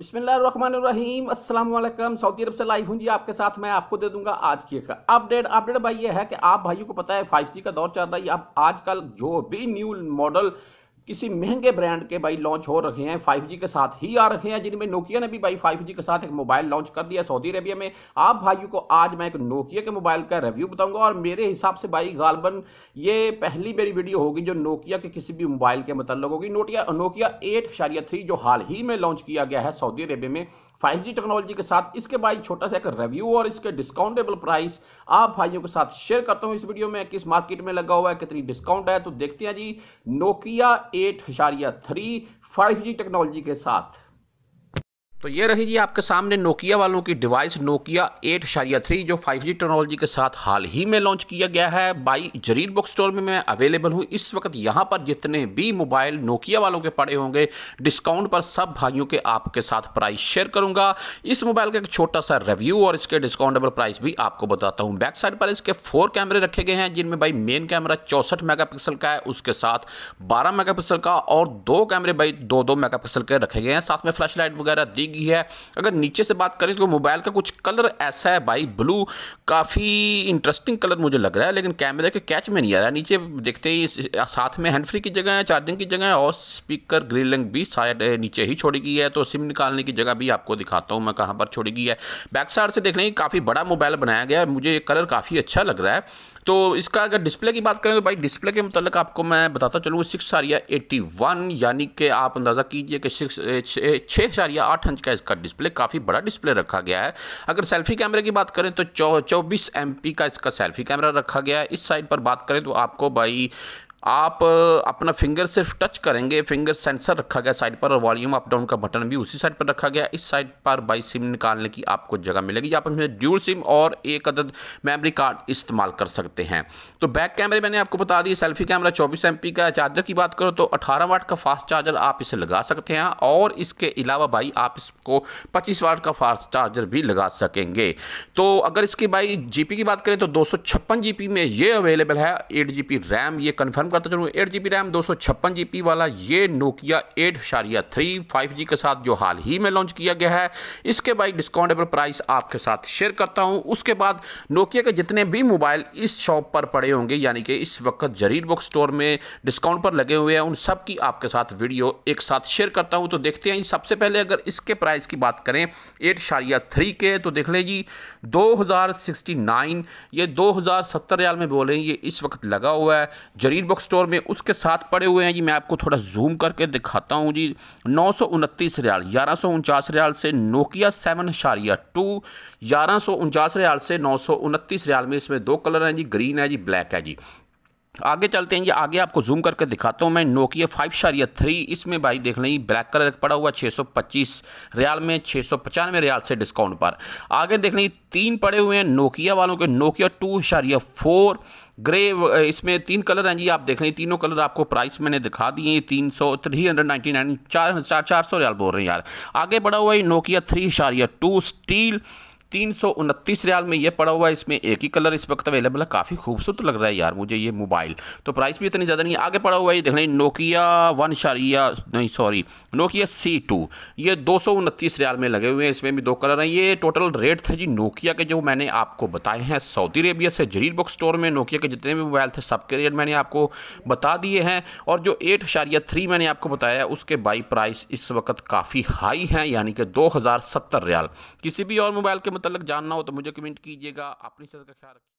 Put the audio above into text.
बिस्मिल्लाम Aslam Saudi अरब से live हूँ जी आपके साथ मैं आपको दे दूंगा आज की एक अपडेट अपडेट भाई ये है कि आप भाइयों को पता है 5G का दौर चल रहा है अब आजकल जो भी न्यू मॉडल किसी महंगे ब्रांड के भाई लॉन्च हो रखे हैं 5G के साथ ही आ रखे हैं जिनमें नोकिया ने भी भाई 5G के साथ एक मोबाइल लॉन्च कर दिया सऊदी अरेबिया में आप भाइयों को आज मैं एक नोकिया के मोबाइल का रिव्यू बताऊंगा और मेरे हिसाब से भाई गालबन ये पहली मेरी वीडियो होगी जो नोकिया के किसी भी मोबाइल के मतलब होगी नोटिया नोकिया एट जो हाल ही में लॉन्च किया गया है सऊदी अरेबिया में फाइव जी टेक्नोलॉजी के साथ इसके बाद छोटा सा एक रिव्यू और इसके डिस्काउंटेबल प्राइस आप भाइयों के साथ शेयर करता हूं इस वीडियो में किस मार्केट में लगा हुआ है कितनी डिस्काउंट है तो देखते हैं जी नोकिया एट हजारिया थ्री फाइव जी टेक्नोलॉजी के साथ तो ये रही जी आपके सामने नोकिया वालों की डिवाइस नोकिया एट शारिया थ्री जो 5G टेक्नोलॉजी के साथ हाल ही में लॉन्च किया गया है बाई जरीर बुक स्टोर में मैं अवेलेबल हूँ इस वक्त यहाँ पर जितने भी मोबाइल नोकिया वालों के पड़े होंगे डिस्काउंट पर सब भाइयों के आपके साथ प्राइस शेयर करूँगा इस मोबाइल का एक छोटा सा रिव्यू और इसके डिस्काउंटेबल प्राइस भी आपको बताता हूँ बैक साइड पर इसके फोर कैमरे रखे गए हैं जिनमें भाई मेन कैमरा चौंसठ मेगा का है उसके साथ बारह मेगा का और दो कैमरे भाई दो दो मेगा के रखे गए हैं साथ में फ्लैश लाइट वगैरह दी रहेगी है अगर नीचे से बात करें तो मोबाइल का कुछ कलर ऐसा है भाई ब्लू काफ़ी इंटरेस्टिंग कलर मुझे लग रहा है लेकिन कैमरे के कैच में नहीं आ रहा नीचे देखते ही साथ में हैंड फ्री की जगह है चार्जिंग की जगह है और स्पीकर ग्रिलिंग भी साइड नीचे ही छोड़ी गई है तो सिम निकालने की जगह भी आपको दिखाता हूँ मैं कहाँ पर छोड़ी गई है बैक साइड से देख रहे हैं काफ़ी बड़ा मोबाइल बनाया गया है मुझे ये कलर काफ़ी अच्छा लग रहा है तो इसका अगर डिस्प्ले की बात करें तो भाई डिस्प्ले के मतलब आपको मैं बताता चलूँगा सिक्स सारिया एट्टी वन यानी कि आप अंदाज़ा कीजिए कि सिक्स छः सारिया आठ इंच का इसका डिस्प्ले काफ़ी बड़ा डिस्प्ले रखा गया है अगर सेल्फी कैमरे की बात करें तो चौबीस एम का इसका सेल्फी कैमरा रखा गया है इस साइड पर बात करें तो आपको भाई आप अपना फिंगर सिर्फ टच करेंगे फिंगर सेंसर रखा गया साइड पर और वॉल्यूम अप डाउन का बटन भी उसी साइड पर रखा गया इस साइड पर बाई सिम निकालने की आपको जगह मिलेगी आप इसमें ड्यूल सिम और एक अदद मेमोरी कार्ड इस्तेमाल कर सकते हैं तो बैक कैमरे मैंने आपको बता दी सेल्फी कैमरा चौबीस एम का चार्जर की बात करो तो अठारह वाट का फास्ट चार्जर आप इसे लगा सकते हैं और इसके अलावा भाई आप इसको पच्चीस वाट का फास्ट चार्जर भी लगा सकेंगे तो अगर इसकी भाई जी की बात करें तो दो सौ में ये अवेलेबल है एट जी रैम ये कन्फर्म ख़त्म करता चलूँ एट जी बी रैम दो सौ छप्पन जी बी वाला ये नोकिया एट शारिया थ्री फाइव जी के साथ जो हाल ही में लॉन्च किया गया है इसके बाई डिस्काउंटेबल प्राइस आपके साथ शेयर करता हूँ उसके बाद नोकिया के जितने भी मोबाइल इस शॉप पर पड़े होंगे यानी कि इस वक्त जरीर बुक स्टोर में डिस्काउंट पर लगे हुए हैं उन सब की आपके साथ वीडियो एक साथ शेयर करता हूँ तो देखते हैं सबसे पहले अगर इसके प्राइस की बात करें एट शारिया थ्री के तो देख लें जी दो हज़ार सिक्सटी नाइन ये दो हज़ार सत्तर रियाल में बोल रहे हैं ये इस वक्त लगा हुआ है जरीर बुक बुक स्टोर में उसके साथ पड़े हुए हैं जी मैं आपको थोड़ा जूम करके दिखाता हूँ जी नौ सौ उनतीस रियाल ग्यारह सौ उनचास रियाल से नोकिया सेवन शारिया टू ग्यारह सौ उनचास रियाल से नौ सौ उनतीस रियाल में इसमें दो कलर हैं जी ग्रीन है जी ब्लैक है जी आगे चलते हैं ये आगे आपको जूम करके दिखाता हूँ मैं नोकिया फाइव शारिया थ्री इसमें भाई देख लें ब्लैक कलर पड़ा हुआ 625 रियाल में छः सौ पचानवे रियाल से डिस्काउंट पर आगे देख लें तीन पड़े हुए हैं नोकिया वालों के नोकिया टू शारिया फोर ग्रे इसमें तीन कलर हैं जी आप देख लें तीनों कलर आपको प्राइस मैंने दिखा दिए तीन सौ थ्री हंड्रेड नाइन्टी नाइन चार चार चार सौ रियाल बोल रहे हैं यार आगे बढ़ा हुआ है नोकिया थ्री शारिया टू स्टील तीन सौ उनतीस रियाल में ये पड़ा हुआ है इसमें एक ही कलर इस वक्त अवेलेबल है काफ़ी खूबसूरत लग रहा है यार मुझे ये मोबाइल तो प्राइस भी इतनी ज़्यादा नहीं आगे पड़ा हुआ है ये देख रहे नोकिया वन शारिया नहीं सॉरी नोकिया सी टू ये दो सौ उनतीस रियाल में लगे हुए हैं इसमें भी दो कलर हैं ये टोटल रेट था जी नोकिया के जो मैंने आपको बताए हैं सऊदी अरेबिया से जरीर बुक स्टोर में नोकिया के जितने भी मोबाइल थे सबके रेट मैंने आपको बता दिए हैं और जो एट शारिया थ्री मैंने आपको बताया उसके बाई प्राइस इस वक्त काफ़ी हाई हैं यानी कि दो हज़ार सत्तर रियाल किसी भी और मोबाइल के मतलब जानना हो तो मुझे कमेंट कीजिएगा अपनी सेहत का ख्याल रखिए